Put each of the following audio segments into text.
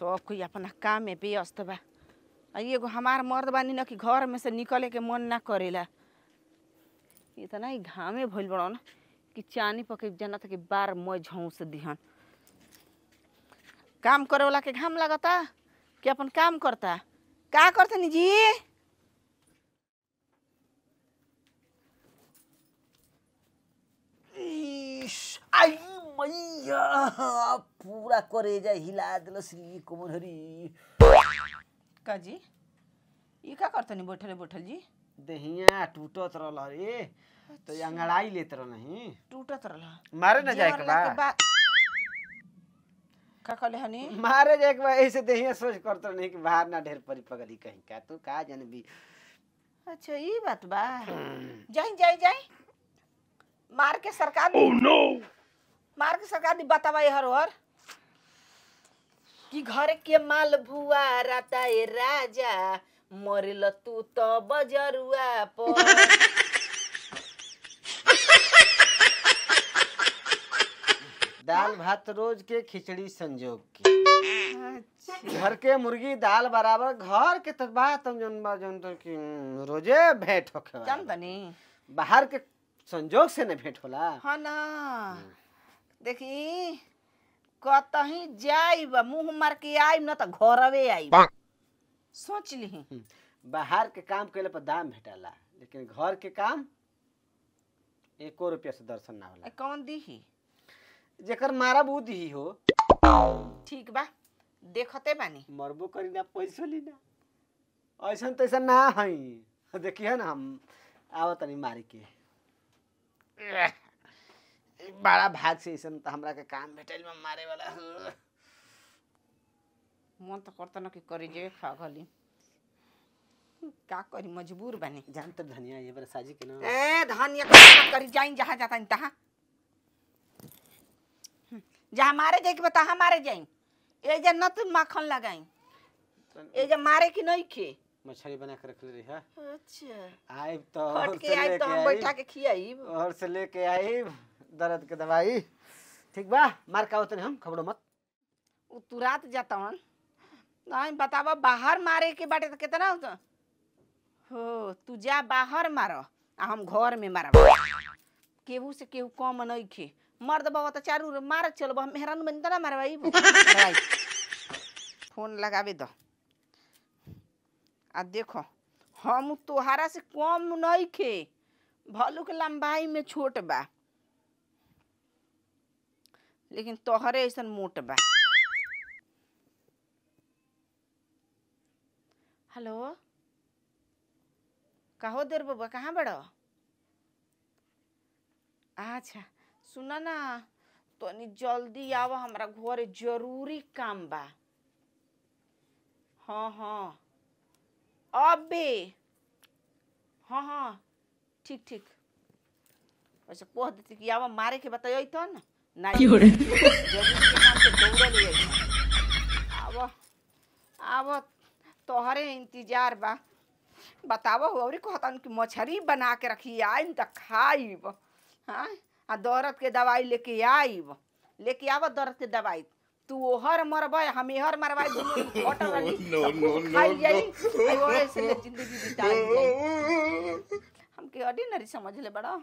सब कोई अपना काम में व्यस्त बा एगो हमार मर्द बानी न कि घर में से निकले के मन ना करेला इतना ही घामे भइल बड़ो ना कि चानी पके जाना था कि बार मई से दिहन काम करे वाला के घाम लगता कि अपन काम करता का करते नी जी आई मैया पूरा करेजा हिला दिल श्री कुमार हरी काजी जी का करतनी बैठल बैठल जी देहिया टूटत रहल रे तो अच्छा। अंगड़ाई लेत रह नहीं टूटत रहल मारे ना जाए के बा का कहले हनी मारे जाए के बा ऐसे देहिया सोच करत रह नहीं कि बाहर ना ढेर परी पगली कहीं का तू का जानबी अच्छा ई बात बा हम्म। जाई जाई जाई मार के सरकार ओह oh, नो के सरकार ने बतावा हर हर कि घर के माल भुआ राता ए राजा मरल तू तो बजरुआ पर दाल भात रोज के खिचड़ी संजोग की अच्छा। घर के मुर्गी दाल बराबर घर के तबाह तो तुम जोन बा जोन तो की रोजे भेंट होखे बनी बाहर के संजोग से ने भेंट होला हां ना हम्म। देखी कतही जाइब मुंह मार के आइब न त घरवे आइब सोच ली हम्म, बाहर के काम कैले पर दाम भेटाला लेकिन घर के काम एको रुपया से दर्शन ना होला कौन दीही जेकर मारा बू दीही हो ठीक बा देखते बानी मरबो करी ना पैसो ली ना ऐसा तैसा ना है देखिए ना हम आवतनी मारी के बड़ा भाग से ऐसा तो हमरा के काम भेटल में मारे वाला मन तो करता ना कि करी जे खा गली का करी मजबूर बने जान तो धनिया ये बड़ा साजी के ना ए धनिया का करी जाइन जहां जाता तहां जहां मारे जाई के बता मारे जाई ए जे न तू माखन लगाई ए जे मारे कि नहीं के मछली बना के रख रही है अच्छा आइब तो, तो और से लेके आइब और से लेके आइब दर्द के दवाई ठीक बा मार का होते हम खबरों मत उ तुरात जातवन नहीं बतावा बाहर मारे के बाटे तो कितना होता हो तू जा बाहर मारो आ हम घर में मारब केहू से केहू कम नहीं खे मर्द बाबा तो चारू मार चलब हम मेहरान बन ना मारवाई फोन लगावे दो आ देखो हम तोहरा से कम नहीं खे भालू के लंबाई में छोट बा लेकिन तोहरे ऐसा मोट बा हेलो कहो देर बबुआ कहाँ बड़ो अच्छा सुना ना तनी तो जल्दी आव हमारा घर जरूरी काम बा हाँ हाँ अबे हाँ हाँ ठीक ठीक वैसे कह देती कि आव मारे के बताइए तो ना तोहरे इंतजार बा बतावो और कि मछली बना के रखी आई तो खाइब आ दर्द के दवाई लेके आईब लेके आब दर्द के दवाई तू ओहर मरब हम एहर मरबे दुनु होटल वाली से जिंदगी बिताई हमके अडी नरी समझ ले बड़ा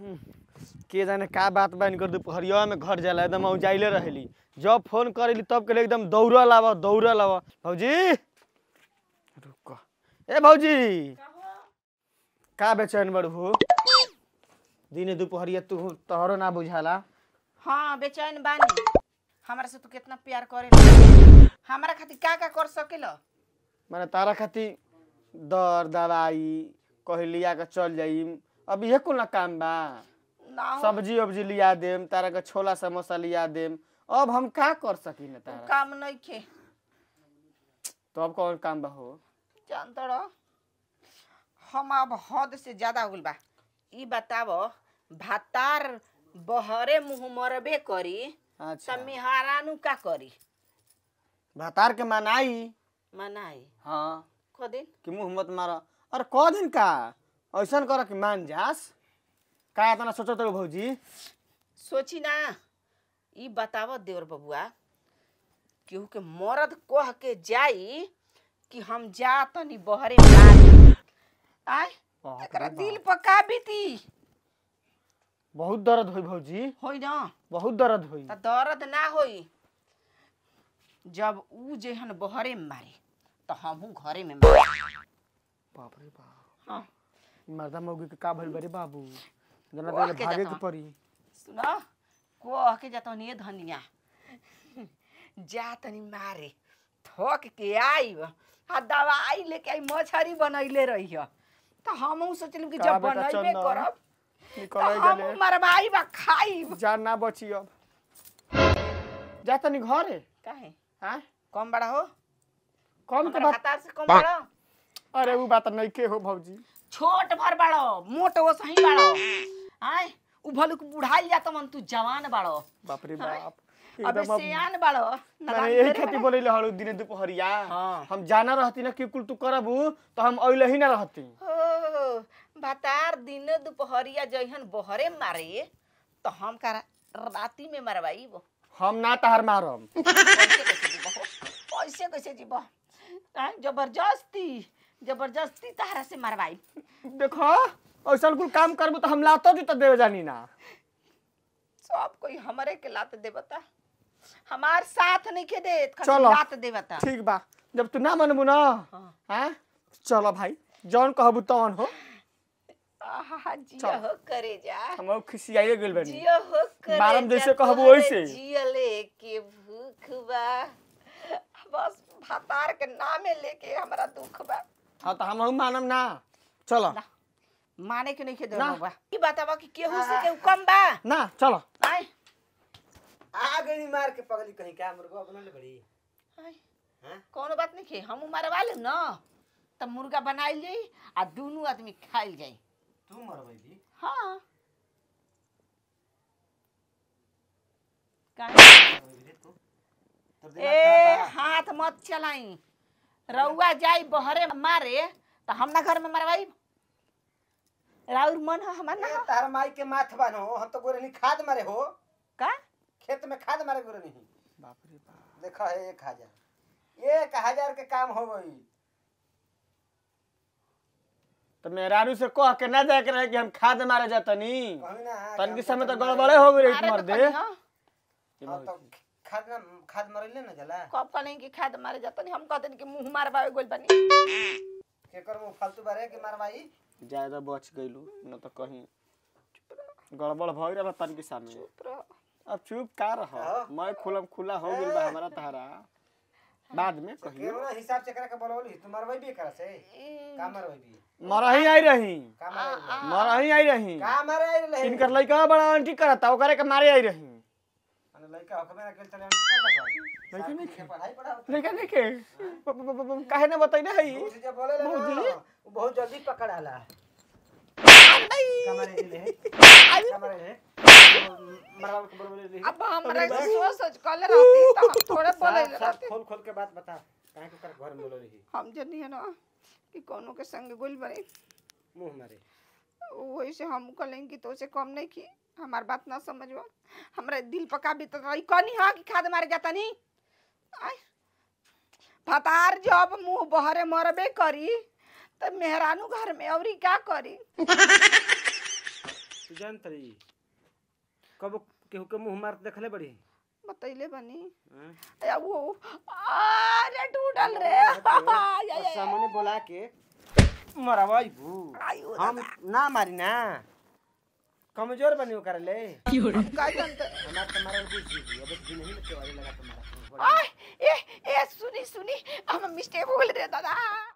के जाने का बात बन कर दू पहरिया में घर जाए एकदम औजाइले रही जब फोन करी तब के एकदम दौड़ लावा दौड़ लावा भाजी रुक ए भाजी का बेचैन बढ़ू दिने दोपहरिया तू तोहरो ना बुझाला हाँ बेचैन बानी हमारे से तू कितना प्यार करे हमारा खातिर का का कर सकेल माने तारा खातिर दर दवाई कहलिया के चल जाई अब यह कुल ना काम बा सब्जी उब्जी लिया दे तारा के छोला समोसा लिया दे अब हम का कर सकी ना तारा काम नहीं के तो अब कौन काम बा हो जानता रहो हम अब हद से ज्यादा हो बा ई बताव भातार बहरे मुंह मरबे करी अच्छा मिहारा का करी भातार के मनाई मनाई हां हाँ दिन कि मुंह मत मारा और दिन का ऐसा कर कि मान जास का तना सोचो तो भौजी सोची ना ये बताव देवर बबुआ केहू के मरद कह के जाई कि हम जा तनी बहरे आय एकरा दिल पर का बीती बहुत दर्द होई भौजी होई ना बहुत दर्द होई त दर्द ना होई जब उ जेहन बहरे मारे तो हमहू घरे में मारे बाप रे बाप हां मर्दा मौगी के का भइल बरे बाबू जना देले भागे के पड़ी सुना कोह के जाता नहीं धनिया जा तनी मारे थोक के आई आ दवाई लेके आई मछरी बनैले रही तो हम सोचल कि जब बनैबे करब निकल गेले मरवाई बा खाई जान ना बची अब जा तनी घरे काहे हां कम बड़ा हो कम के बात से कम बड़ा अरे वो बात नहीं के हो भौजी छोट भर बाड़ो मोट वो सही बाड़ो आय उ भलुक बुढ़ाई जात मन तू जवान बाड़ो बाप रे बाप अबे तो सयान बाड़ो ना ये खेती बोले हड़ो दिने दुपहरिया हां हम जाना रहती ना कि कुल तू करबू तो हम अइले ही ना रहती हो भातार दिने दुपहरिया जइहन बहरे मारे तो हम का राती में मरवाई वो हम ना तार मारम पैसे कैसे जीबो कैसे जबरदस्ती जबरदस्ती तहरा से मरवाई देखो ऐसा कुल काम करबो तो हम लातो जो तो देव जानी ना सब कोई हमरे के लात देवता हमार साथ नहीं के दे तो चलो लात देवता ठीक बा जब तू ना मनबू ना हां हाँ? चलो भाई जौन कहबू तौन हो हो करे जा हम खुशियाई गेल बनी जियो हो करे मारम जैसे कहबू वैसे ले के भूख बा बस भातार के नामे लेके हमारा दुख बा हाँ तो हम हम मानम ना चलो माने के नहीं के ना ई बतावा बाकी केहू हो सके कम बा ना चलो आए आ गई मार के पगली कहीं का मुर्गा बना ले बड़ी हां कोनो बात नहीं के हम मारवा ले ना त मुर्गा बनाई ले आ दोनों आदमी खाइल जाई तू मरवाई हां ए हाथ मत चलाई रउआ जाई बहरे मारे तो हम ना घर में मरवाई राउर मन है हमार ना तार माई के माथ बनो हम तो गोरे नहीं खाद मारे हो का खेत में खाद मारे नहीं बाप रे बाप देखा है एक हजार एक हजार के काम हो गई तो मेहरारू से कह के ना जाके रहे कि हम खाद मारे जातनी तनकी समय तो, तो गड़बड़े हो गई तो मर्दे हां तो खाद ना खाद मरले ना जाला कब कने कि खाद मारे जातनी हम कहतनी कि मुंह मारबावे गोल बनी केकर मुंह फालतू बारे कि मारवाई ज्यादा बच गइलू न त कहीं गड़बड़ भइल रहा तन के सामने अब चुप का रह मैं खुलम खुला हो गेल बा हमारा तहरा बाद में कहियो ना हिसाब से करा के बोलौली तू मरवाई भी करा से का मरवाई भी मरही आई रही का मरही आई रही का मरही आई रही इनकर लइका बड़ा आंटी करता ओकरे के मारे आई रही लड़का के तो। काहे ना बताइने हई भौजी बहुत जल्दी पकड़ाला कमरे ले कमरे ले अब हमरा सोच सोच रहती त तो हम थोड़े बोले रहती खोल खोल के बात बता काहे के कर घर में बोले रही हम जनी है ना कि कोनो के संग गुल बरे मुंह मारे वही से हम कलेंगे तो से कम नहीं की हमार बात ना समझवा हमारे दिल पका बीत रही कनी हा कि खाद मारे जाता नहीं आय फतार जब मुंह बहरे मरबे करी तो मेहरानू घर में औरी क्या करी जानत रही कब केहू के मुंह मार देखले बड़ी बतैले बनी या वो अरे टूटल रे सामने बोला के मरवाई भू हम ना मारी ना कमजोर बनियो कर ले सुनी सुनी हम मिस्टेक बोल रहे दादा